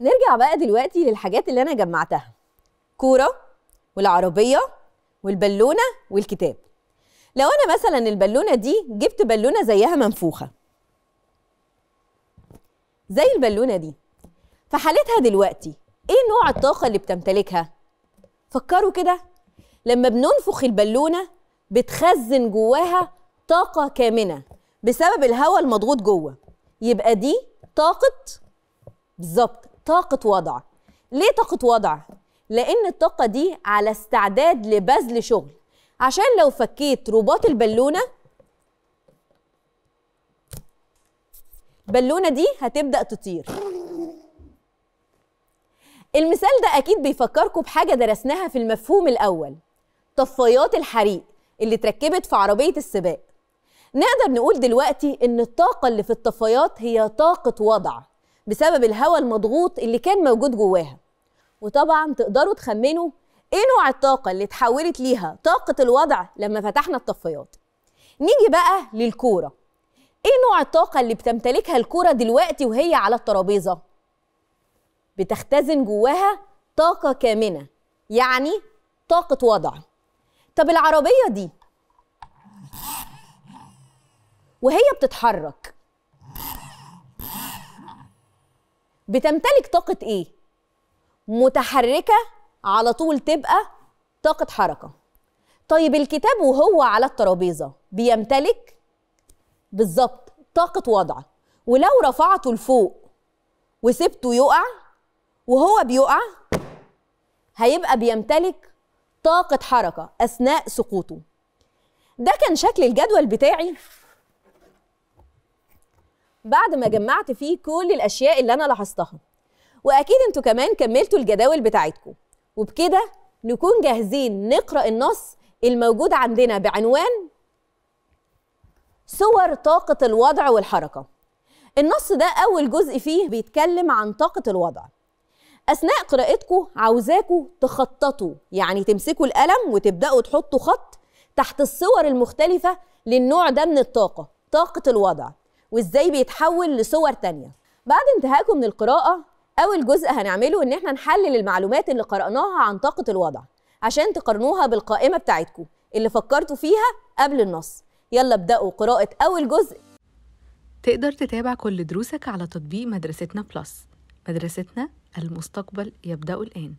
نرجع بقى دلوقتي للحاجات اللي انا جمعتها كوره والعربيه والبالونه والكتاب لو انا مثلا البالونه دي جبت بالونه زيها منفوخه زي البالونه دي في حالتها دلوقتي ايه نوع الطاقه اللي بتمتلكها فكروا كده لما بننفخ البالونه بتخزن جواها طاقه كامنه بسبب الهواء المضغوط جوه يبقى دي طاقه بالظبط طاقه وضع ليه طاقه وضع لان الطاقه دي على استعداد لبذل شغل عشان لو فكيت رباط البالونه البالونه دي هتبدا تطير المثال ده اكيد بيفكركم بحاجه درسناها في المفهوم الاول طفايات الحريق اللي اتركبت في عربيه السباق نقدر نقول دلوقتي ان الطاقه اللي في الطفايات هي طاقه وضع بسبب الهواء المضغوط اللي كان موجود جواها وطبعا تقدروا تخمنوا ايه نوع الطاقه اللي اتحولت ليها طاقه الوضع لما فتحنا الطفايات نيجي بقى للكوره ايه نوع الطاقه اللي بتمتلكها الكوره دلوقتي وهي على الترابيزه بتختزن جواها طاقه كامنه يعني طاقه وضع طب العربيه دي وهي بتتحرك بتمتلك طاقه ايه متحركه على طول تبقى طاقه حركه طيب الكتاب وهو على الترابيزه بيمتلك بالظبط طاقه وضع ولو رفعته لفوق وسبته يقع وهو بيقع هيبقى بيمتلك طاقه حركه اثناء سقوطه ده كان شكل الجدول بتاعي بعد ما جمعت فيه كل الاشياء اللي انا لاحظتها واكيد انتوا كمان كملتوا الجداول بتاعتكم وبكده نكون جاهزين نقرا النص الموجود عندنا بعنوان صور طاقه الوضع والحركه النص ده اول جزء فيه بيتكلم عن طاقه الوضع اثناء قراءتكم عاوزاكم تخططوا يعني تمسكوا القلم وتبداوا تحطوا خط تحت الصور المختلفه للنوع ده من الطاقه طاقه الوضع وازاي بيتحول لصور تانية بعد انتهائكم من القراءة أول جزء هنعمله إن إحنا نحلل المعلومات اللي قرأناها عن طاقة الوضع عشان تقارنوها بالقائمة بتاعتكم اللي فكرتوا فيها قبل النص يلا ابدأوا قراءة أول جزء تقدر تتابع كل دروسك على تطبيق مدرستنا بلس مدرستنا المستقبل يبدأ الآن